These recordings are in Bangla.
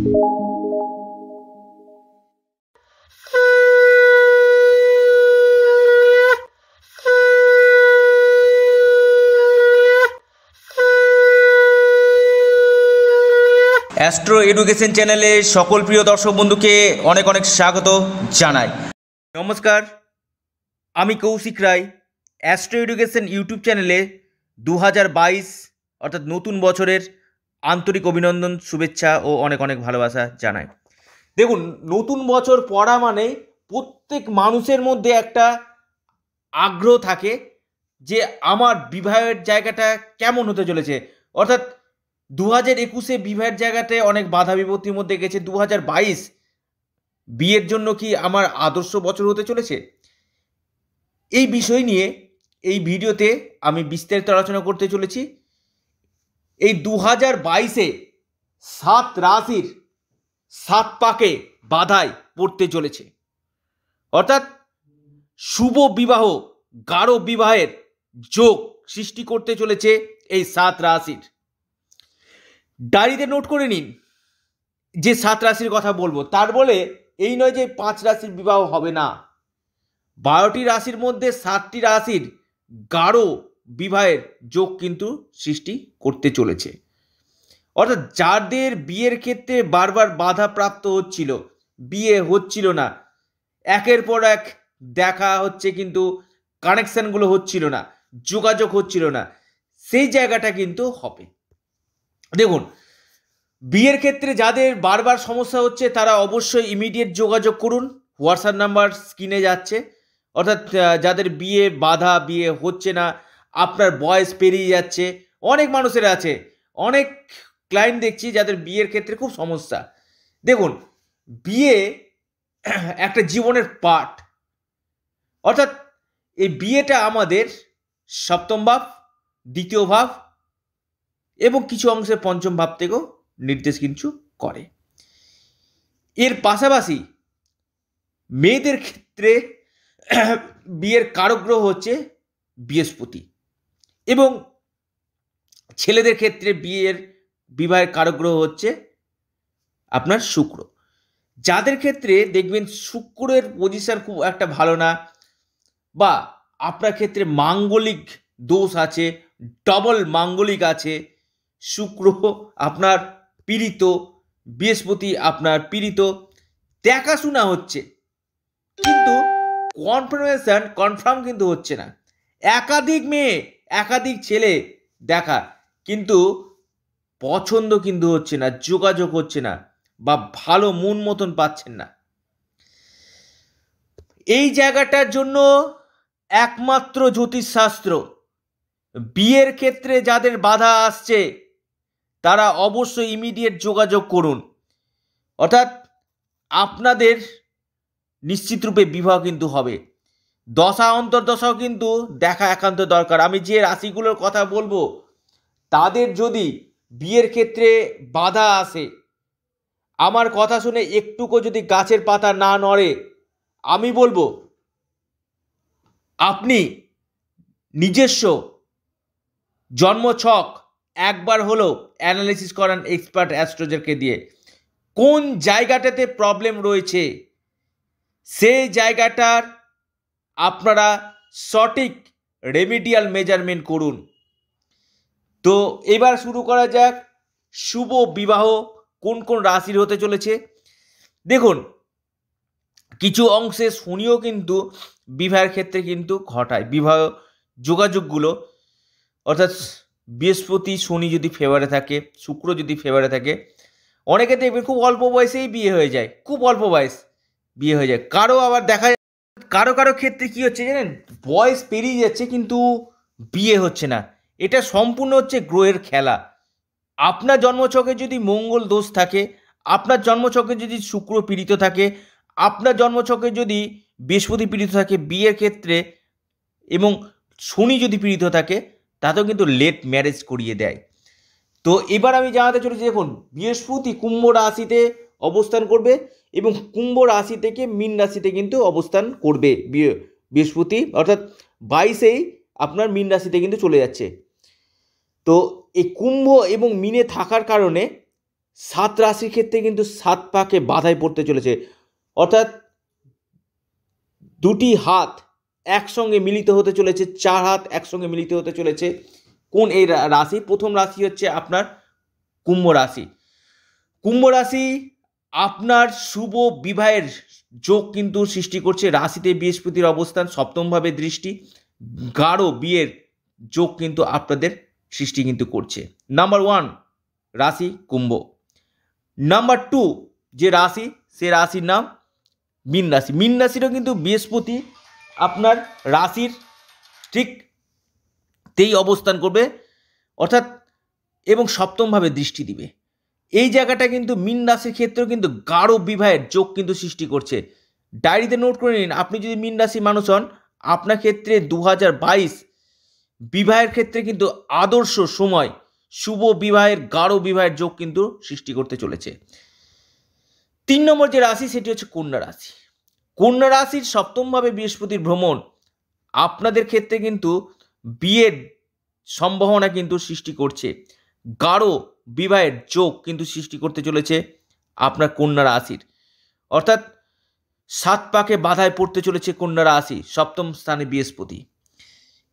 অ্যাস্ট্রো এডুকেশন চ্যানেলে সকল প্রিয় দর্শক বন্ধুকে অনেক অনেক স্বাগত জানাই নমস্কার আমি Koushik Roy astro education YouTube চ্যানেলে দু অর্থাৎ নতুন বছরের আন্তরিক অভিনন্দন শুভেচ্ছা ও অনেক অনেক ভালোবাসা জানাই দেখুন নতুন বছর পড়া মানে প্রত্যেক মানুষের মধ্যে একটা আগ্রহ থাকে যে আমার বিবাহের জায়গাটা কেমন হতে চলেছে অর্থাৎ দু হাজার একুশে বিবাহের জায়গাতে অনেক বাধা বিপত্তির মধ্যে গেছে দু হাজার বাইশ বিয়ের জন্য কি আমার আদর্শ বছর হতে চলেছে এই বিষয় নিয়ে এই ভিডিওতে আমি বিস্তারিত আলোচনা করতে চলেছি এই দু হাজার বাইশে সাত রাশির সাত পাকে বাধায় পড়তে চলেছে অর্থাৎ শুভ বিবাহ গাঢ় বিবাহের যোগ সৃষ্টি করতে চলেছে এই সাত রাশির ডায়েরিতে নোট করে নিন যে সাত রাশির কথা বলবো তার বলে এই নয় যে পাঁচ রাশির বিবাহ হবে না বারোটি রাশির মধ্যে সাতটি রাশির গাঢ় বিবাহের যোগ কিন্তু সৃষ্টি করতে চলেছে অর্থাৎ যাদের বিয়ের ক্ষেত্রে বারবার বাধা প্রাপ্ত হচ্ছিল বিয়ে হচ্ছিল না একের পর এক দেখা হচ্ছে কিন্তু কানেকশানগুলো হচ্ছিল না যোগাযোগ হচ্ছিল না সেই জায়গাটা কিন্তু হবে দেখুন বিয়ের ক্ষেত্রে যাদের বারবার সমস্যা হচ্ছে তারা অবশ্যই ইমিডিয়েট যোগাযোগ করুন হোয়াটসঅ্যাপ নাম্বার স্ক্রিনে যাচ্ছে অর্থাৎ যাদের বিয়ে বাধা বিয়ে হচ্ছে না আপনার বয়স পেরিয়ে যাচ্ছে অনেক মানুষের আছে অনেক ক্লায়েন্ট দেখছি যাদের বিয়ের ক্ষেত্রে খুব সমস্যা দেখুন বিয়ে একটা জীবনের পার্ট অর্থাৎ এই বিয়েটা আমাদের সপ্তম ভাব দ্বিতীয় ভাব এবং কিছু অংশে পঞ্চম ভাব থেকেও নির্দেশ কিছু করে এর পাশাপাশি মেয়েদের ক্ষেত্রে বিয়ের কারগ্রহ হচ্ছে বৃহস্পতি এবং ছেলেদের ক্ষেত্রে বিয়ের বিবাহের কারগ্রহ হচ্ছে আপনার শুক্র যাদের ক্ষেত্রে দেখবেন শুক্রের পজিশন খুব একটা ভালো না বা আপনার ক্ষেত্রে মাঙ্গলিক দোষ আছে ডবল মাঙ্গলিক আছে শুক্র আপনার পীড়িত বৃহস্পতি আপনার পীড়িত দেখাশোনা হচ্ছে কিন্তু কনফার্মেশন কনফার্ম কিন্তু হচ্ছে না একাধিক মেয়ে একাধিক ছেলে দেখা কিন্তু পছন্দ কিন্তু হচ্ছে না যোগাযোগ হচ্ছে না বা ভালো মন মতন পাচ্ছেন না এই জায়গাটার জন্য একমাত্র জ্যোতিষশাস্ত্র বিয়ের ক্ষেত্রে যাদের বাধা আসছে তারা অবশ্যই ইমিডিয়েট যোগাযোগ করুন অর্থাৎ আপনাদের নিশ্চিতরূপে বিবাহ কিন্তু হবে দশা অন্তর্দশাও কিন্তু দেখা একান্ত দরকার আমি যে রাশিগুলোর কথা বলবো তাদের যদি বিয়ের ক্ষেত্রে বাধা আসে আমার কথা শুনে একটুকু যদি গাছের পাতা না নড়ে আমি বলবো আপনি নিজস্ব জন্মছক একবার হলেও অ্যানালিসিস করান এক্সপার্ট অ্যাস্ট্রোজারকে দিয়ে কোন জায়গাটাতে প্রবলেম রয়েছে সেই জায়গাটার আপনারা সঠিক রেমিডিয়াল মেজারমেন্ট করুন তো এবার শুরু করা যাক শুভ বিবাহ কোন কোন রাশির হতে চলেছে দেখুন কিছু অংশে শনিও কিন্তু বিবাহের ক্ষেত্রে কিন্তু ঘটায় বিবাহ যোগাযোগগুলো অর্থাৎ বৃহস্পতি শনি যদি ফেভারে থাকে শুক্র যদি ফেভারে থাকে অনেকে দেখবেন খুব অল্প বয়সেই বিয়ে হয়ে যায় খুব অল্প বয়স বিয়ে হয়ে যায় কারো আবার দেখা কারো কারো ক্ষেত্রে কি হচ্ছে জানেন বয়স পেরিয়ে যাচ্ছে কিন্তু বিয়ে হচ্ছে না এটা সম্পূর্ণ হচ্ছে গ্রহের খেলা আপনার জন্মছকে যদি মঙ্গল দোষ থাকে আপনার জন্মছকে যদি শুক্র পীড়িত থাকে আপনার জন্মছকে যদি বৃহস্পতি পীড়িত থাকে বিয়ের ক্ষেত্রে এবং শনি যদি পীড়িত থাকে তাতেও কিন্তু লেট ম্যারেজ করিয়ে দেয় তো এবার আমি জানাতে চলেছি দেখুন বৃহস্পতি কুম্ভ রাশিতে অবস্থান করবে এবং কুম্ভ রাশি থেকে মীন রাশিতে কিন্তু অবস্থান করবে বৃহস্পতি অর্থাৎ বাইশেই আপনার মীন রাশিতে কিন্তু চলে যাচ্ছে তো এই কুম্ভ এবং মিনে থাকার কারণে সাত রাশির ক্ষেত্রে কিন্তু সাত পাকে বাধাই পড়তে চলেছে অর্থাৎ দুটি হাত একসঙ্গে মিলিত হতে চলেছে চার হাত একসঙ্গে মিলিত হতে চলেছে কোন এই রাশি প্রথম রাশি হচ্ছে আপনার কুম্ভ রাশি কুম্ভ রাশি আপনার শুভ বিবাহের যোগ কিন্তু সৃষ্টি করছে রাশিতে বৃহস্পতির অবস্থান সপ্তমভাবে দৃষ্টি গাঢ় বিয়ের যোগ কিন্তু আপনাদের সৃষ্টি কিন্তু করছে নাম্বার ওয়ান রাশি কুম্ভ নাম্বার টু যে রাশি সে রাশির নাম মিন রাশি মিন রাশিরও কিন্তু বৃহস্পতি আপনার রাশির ঠিক তেই অবস্থান করবে অর্থাৎ এবং সপ্তমভাবে দৃষ্টি দিবে এই জায়গাটা কিন্তু মিন রাশির ক্ষেত্রেও কিন্তু গাঢ় বিবাহের যোগ কিন্তু সৃষ্টি করছে ডায়েরিতে নোট করে নিন আপনি যদি মিন রাশির মানুষ হন আপনার ক্ষেত্রে দু বিবাহের ক্ষেত্রে কিন্তু আদর্শ সময় শুভ বিবাহের গাঢ় বিবাহের যোগ কিন্তু সৃষ্টি করতে চলেছে তিন নম্বর যে রাশি সেটি হচ্ছে কন্যা রাশি কন্যা রাশির সপ্তমভাবে বৃহস্পতির ভ্রমণ আপনাদের ক্ষেত্রে কিন্তু বিয়ের সম্ভাবনা কিন্তু সৃষ্টি করছে গাঢ় বিবাহের যোগ কিন্তু সৃষ্টি করতে চলেছে আপনার কন্যা রাশির অর্থাৎ সাত পাকে বাধায় পড়তে চলেছে কন্যা রাশি সপ্তম স্থানে বৃহস্পতি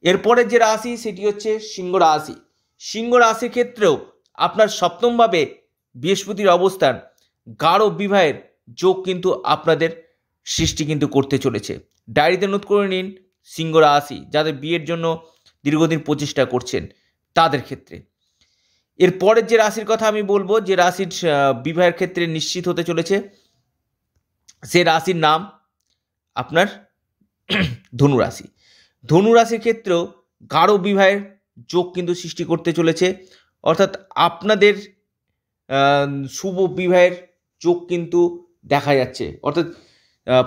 এরপরে যে রাশি সেটি হচ্ছে সিংহ রাশি সিংহ রাশির ক্ষেত্রেও আপনার সপ্তমভাবে বৃহস্পতির অবস্থান গাঢ় বিবাহের যোগ কিন্তু আপনাদের সৃষ্টি কিন্তু করতে চলেছে ডায়েরিতে নোট করে নিন সিংহ রাশি যাদের বিয়ের জন্য দীর্ঘদিন প্রচেষ্টা করছেন তাদের ক্ষেত্রে এর পরের যে রাশির কথা আমি বলবো যে রাশির বিবাহের ক্ষেত্রে নিশ্চিত হতে চলেছে সে রাশির নাম আপনার ধনুরাশি ধনুরাশির ক্ষেত্রেও গাঢ় বিবাহের যোগ কিন্তু সৃষ্টি করতে চলেছে অর্থাৎ আপনাদের শুভ বিবাহের যোগ কিন্তু দেখা যাচ্ছে অর্থাৎ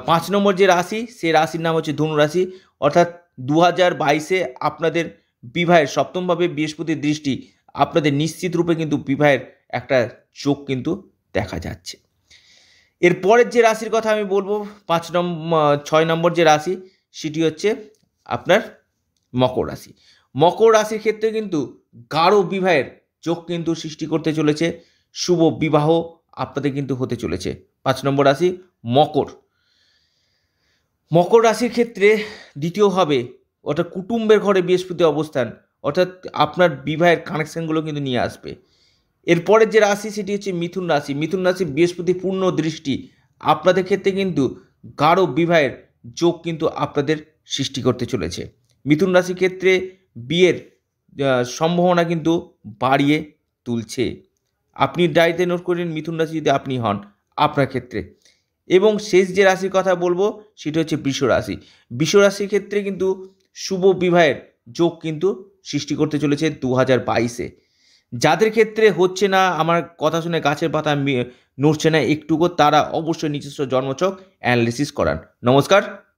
পাঁচ নম্বর যে রাশি সে রাশির নাম হচ্ছে ধনুরাশি অর্থাৎ দু হাজার বাইশে আপনাদের বিবাহের সপ্তমভাবে বৃহস্পতির দৃষ্টি আপনাদের নিশ্চিত রূপে কিন্তু বিবাহের একটা চোখ কিন্তু দেখা যাচ্ছে এরপরের যে রাশির কথা আমি বলবো পাঁচ নম্বর ছয় নম্বর যে রাশি সেটি হচ্ছে আপনার মকর রাশি মকর রাশির ক্ষেত্রে কিন্তু গাঢ় বিবাহের চোখ কিন্তু সৃষ্টি করতে চলেছে শুভ বিবাহ আপনাদের কিন্তু হতে চলেছে পাঁচ নম্বর রাশি মকর মকর রাশির ক্ষেত্রে দ্বিতীয় হবে ওটা কুটুম্বের ঘরে বৃহস্পতি অবস্থান অর্থাৎ আপনার বিবাহের কানেকশানগুলো কিন্তু নিয়ে আসবে এরপরের যে রাশি সেটি হচ্ছে মিথুন রাশি মিথুন রাশি বৃহস্পতি পূর্ণ দৃষ্টি আপনাদের ক্ষেত্রে কিন্তু গাঢ় বিবাহের যোগ কিন্তু আপনাদের সৃষ্টি করতে চলেছে মিথুন রাশির ক্ষেত্রে বিয়ের সম্ভাবনা কিন্তু বাড়িয়ে তুলছে আপনি ডায়েরিতে নোট করেন মিথুন রাশি যদি আপনি হন আপনার ক্ষেত্রে এবং শেষ যে রাশির কথা বলবো সেটা হচ্ছে বিশ্ব রাশি বিশ্ব রাশির ক্ষেত্রে কিন্তু শুভ বিবাহের যোগ কিন্তু সৃষ্টি করতে চলেছে দু হাজার বাইশে যাদের ক্ষেত্রে হচ্ছে না আমার কথা শুনে গাছের পাতা নড়ছে না একটুকু তারা অবশ্যই নিজস্ব জন্মচক অ্যানালিসিস করান নমস্কার